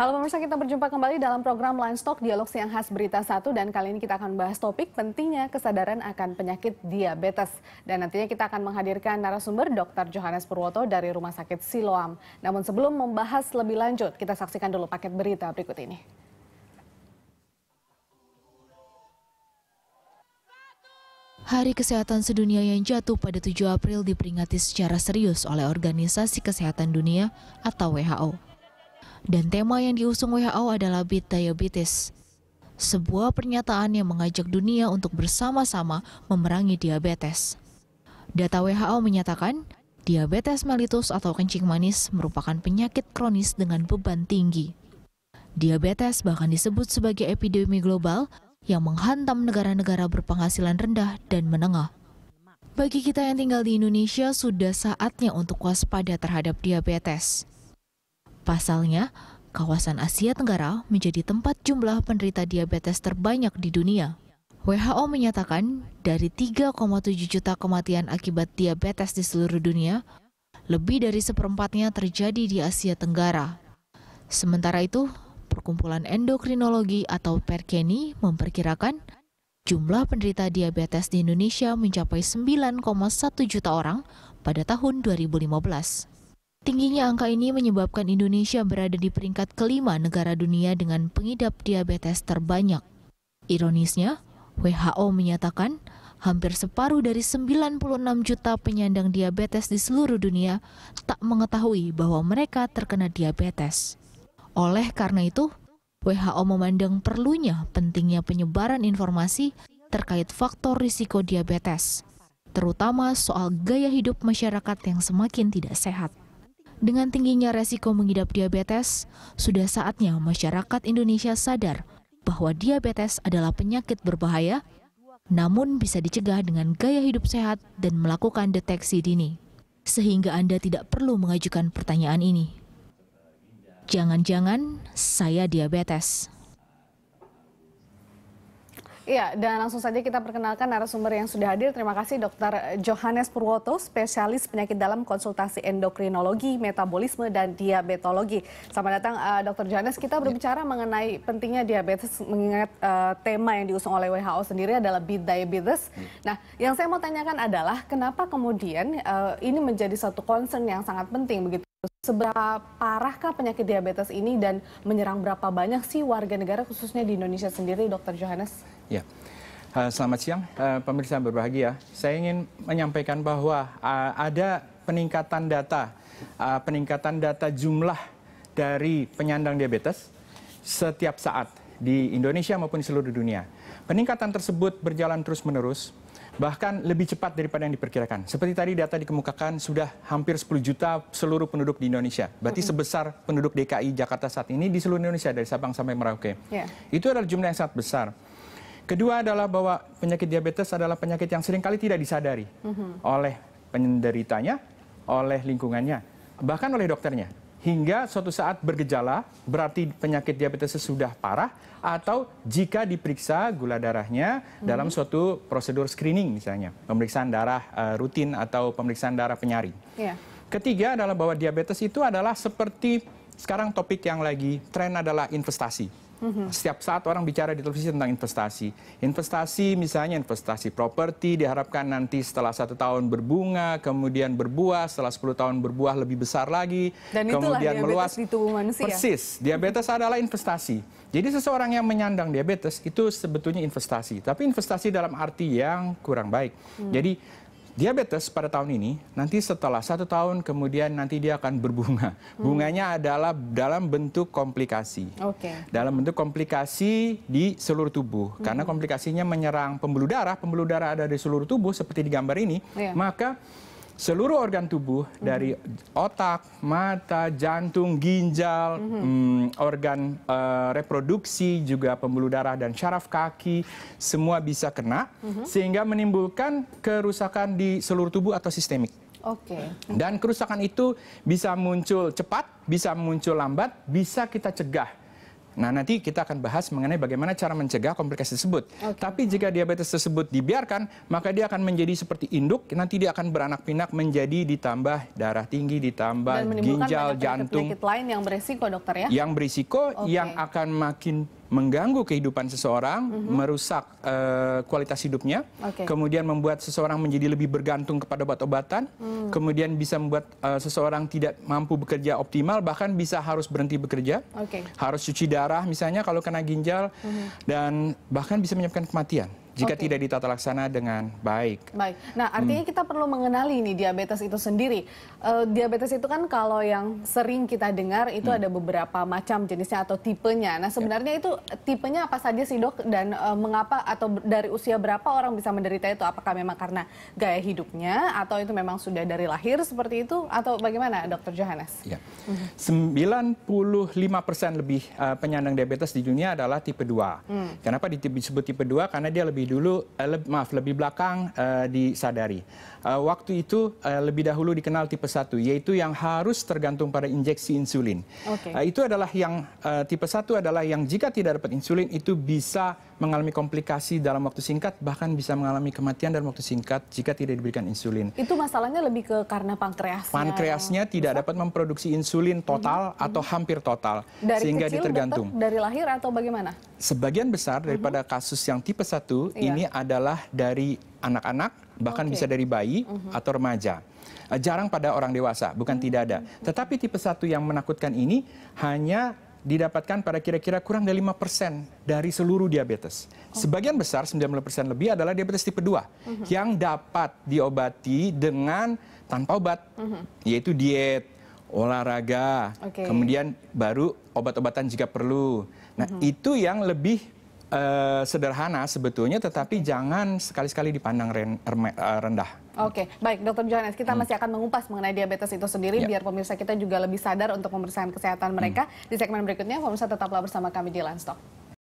Halo pemirsa, kita berjumpa kembali dalam program Livestock Dialog Siang Khas Berita 1 dan kali ini kita akan bahas topik pentingnya kesadaran akan penyakit diabetes. Dan nantinya kita akan menghadirkan narasumber Dr. Johannes Purwoto dari Rumah Sakit Siloam. Namun sebelum membahas lebih lanjut, kita saksikan dulu paket berita berikut ini. Hari Kesehatan Sedunia yang jatuh pada 7 April diperingati secara serius oleh Organisasi Kesehatan Dunia atau WHO dan tema yang diusung WHO adalah Beat Diabetes, sebuah pernyataan yang mengajak dunia untuk bersama-sama memerangi diabetes. Data WHO menyatakan, diabetes mellitus atau kencing manis merupakan penyakit kronis dengan beban tinggi. Diabetes bahkan disebut sebagai epidemi global yang menghantam negara-negara berpenghasilan rendah dan menengah. Bagi kita yang tinggal di Indonesia, sudah saatnya untuk waspada terhadap diabetes. Pasalnya, kawasan Asia Tenggara menjadi tempat jumlah penderita diabetes terbanyak di dunia. WHO menyatakan dari 3,7 juta kematian akibat diabetes di seluruh dunia, lebih dari seperempatnya terjadi di Asia Tenggara. Sementara itu, Perkumpulan Endokrinologi atau Perkeni memperkirakan jumlah penderita diabetes di Indonesia mencapai 9,1 juta orang pada tahun 2015. Tingginya angka ini menyebabkan Indonesia berada di peringkat kelima negara dunia dengan pengidap diabetes terbanyak. Ironisnya, WHO menyatakan hampir separuh dari 96 juta penyandang diabetes di seluruh dunia tak mengetahui bahwa mereka terkena diabetes. Oleh karena itu, WHO memandang perlunya pentingnya penyebaran informasi terkait faktor risiko diabetes, terutama soal gaya hidup masyarakat yang semakin tidak sehat. Dengan tingginya resiko mengidap diabetes, sudah saatnya masyarakat Indonesia sadar bahwa diabetes adalah penyakit berbahaya, namun bisa dicegah dengan gaya hidup sehat dan melakukan deteksi dini, sehingga Anda tidak perlu mengajukan pertanyaan ini. Jangan-jangan saya diabetes. Iya, dan langsung saja kita perkenalkan narasumber yang sudah hadir. Terima kasih Dr. Johannes Purwoto, spesialis penyakit dalam konsultasi endokrinologi, metabolisme, dan diabetologi. Selamat datang uh, eh, Dr. Johannes. Kita ya. berbicara ya. mengenai pentingnya diabetes mengingat uh, tema yang diusung oleh WHO sendiri adalah Beat Diabetes. Hmm. Nah, yang saya mau tanyakan adalah kenapa kemudian uh, ini menjadi satu concern yang sangat penting begitu Seberapa parahkah penyakit diabetes ini dan menyerang berapa banyak sih warga negara khususnya di Indonesia sendiri, Dokter Johannes? Ya, eh, selamat siang uh, pemirsa berbahagia. Saya ingin menyampaikan bahwa eh, ada peningkatan data, peningkatan data jumlah dari penyandang diabetes setiap saat di Indonesia maupun di seluruh dunia. Peningkatan tersebut berjalan terus-menerus bahkan lebih cepat daripada yang diperkirakan. Seperti tadi data dikemukakan sudah hampir 10 juta seluruh penduduk di Indonesia. Berarti sebesar penduduk DKI Jakarta saat ini di seluruh Indonesia dari Sabang sampai Merauke. Yeah. Itu adalah jumlah yang sangat besar. Kedua adalah bahwa penyakit diabetes adalah penyakit yang seringkali tidak disadari mm -hmm. oleh penderitanya, oleh lingkungannya, bahkan oleh dokternya hingga suatu saat bergejala, berarti penyakit diabetes sudah parah, atau jika diperiksa gula darahnya dalam mhm. suatu prosedur screening misalnya, pemeriksaan darah eh, rutin atau pemeriksaan darah penyaring. Yeah. Ketiga adalah bahwa diabetes itu adalah seperti sekarang topik yang lagi tren adalah investasi. Setiap saat orang bicara di televisi tentang investasi. Investasi misalnya investasi properti diharapkan nanti setelah satu tahun berbunga, kemudian berbuah, setelah 10 tahun berbuah lebih besar lagi, Dan kemudian meluas. di tubuh manusia. Persis, diabetes adalah investasi. Jadi seseorang yang menyandang diabetes itu sebetulnya investasi, tapi investasi dalam arti yang kurang baik. Mm. Jadi Diabetes pada tahun ini, nanti setelah satu tahun kemudian nanti dia akan berbunga. Hmm. Bunganya adalah dalam bentuk komplikasi. Okay. Dalam bentuk komplikasi di seluruh tubuh. Hmm. Karena komplikasinya menyerang pembuluh darah, pembuluh darah ada di seluruh tubuh seperti di gambar ini. Yeah. Maka seluruh organ tubuh mm -hmm. dari otak, mata, jantung, ginjal, mhm. mm -hmm. organ uh, reproduksi, juga pembuluh darah dan syaraf kaki, semua bisa kena mm -hmm. sehingga menimbulkan kerusakan di seluruh tubuh atau sistemik. Oke. Okay. Dan kerusakan itu bisa muncul cepat, bisa muncul lambat, bisa kita cegah Nah, nanti kita akan bahas mengenai bagaimana cara mencegah komplikasi tersebut. Okay. Tapi jika diabetes tersebut dibiarkan, maka dia akan menjadi seperti induk, nanti dia akan beranak pinak menjadi ditambah darah tinggi, ditambah ginjal, jantung. penyakit lain yang berisiko, dokter ya? Yang berisiko, okay. yang akan makin mengganggu kehidupan seseorang, mm -hmm. merusak uh, kualitas hidupnya, okay. kemudian membuat seseorang menjadi lebih bergantung kepada obat-obatan, mm. kemudian bisa membuat uh, seseorang tidak mampu bekerja optimal, bahkan bisa harus berhenti bekerja, okay. harus cuci darah misalnya kalau kena ginjal, mm -hmm. dan bahkan bisa menyebabkan kematian jika okay. tidak ditata laksana dengan baik. Baik. Nah, artinya hmm. kita perlu mengenali ini diabetes itu sendiri. Uh, diabetes itu kan kalau yang sering kita dengar itu hmm. ada beberapa macam jenisnya atau tipenya. Nah, ya. sebenarnya ya. itu tipenya apa saja sih, Dok? Dan uh, mengapa atau dari usia berapa orang bisa menderita itu? Apakah memang karena gaya hidupnya atau itu memang sudah dari lahir seperti itu atau bagaimana, Dokter Johannes? Ya. Hmm. 95% lebih uh, penyandang diabetes di dunia adalah tipe 2. Hmm. Kenapa disebut tipe 2? Karena dia lebih dulu, eh, maaf, lebih belakang uh, disadari. uh, waktu itu uh, lebih dahulu dikenal tipe 1, yaitu yang harus tergantung pada injeksi insulin. Okay. uh, itu adalah yang uh, tipe 1 adalah yang jika tidak dapat insulin itu bisa mengalami komplikasi dalam waktu singkat, bahkan bisa mengalami kematian dalam waktu singkat jika tidak diberikan insulin. Itu masalahnya lebih ke karena pankreas Pankreasnya yang... tidak dapat memproduksi insulin total mm -hmm. atau mhm. hampir total, dari sehingga ditergantung. dari lahir atau bagaimana? Sebagian besar daripada mm -hmm. kasus yang tipe 1 yeah. ini adalah dari anak-anak bahkan okay. bisa dari bayi mm -hmm. atau remaja. Eh, jarang pada orang dewasa, bukan hmm. tidak ada. Tetapi tipe satu yang menakutkan ini hanya didapatkan pada kira-kira kurang dari 5% dari seluruh diabetes. Oh. Sebagian besar 90% lebih adalah diabetes tipe 2 mm -hmm. yang dapat diobati dengan tanpa obat, mm -hmm. yaitu diet, olahraga, okay. kemudian baru obat-obatan jika perlu. Nah, mm -hmm. itu yang lebih uh, sederhana sebetulnya, tetapi jangan sekali-sekali dipandang ren, eh, rendah. Oke, okay. baik Dokter Johannes, kita hmm. masih akan mengupas mengenai diabetes itu sendiri, yep. Ya. biar pemirsa kita juga lebih sadar untuk pemeriksaan kesehatan mereka. Hmm. Di segmen berikutnya, pemirsa tetaplah bersama kami di Lanstock.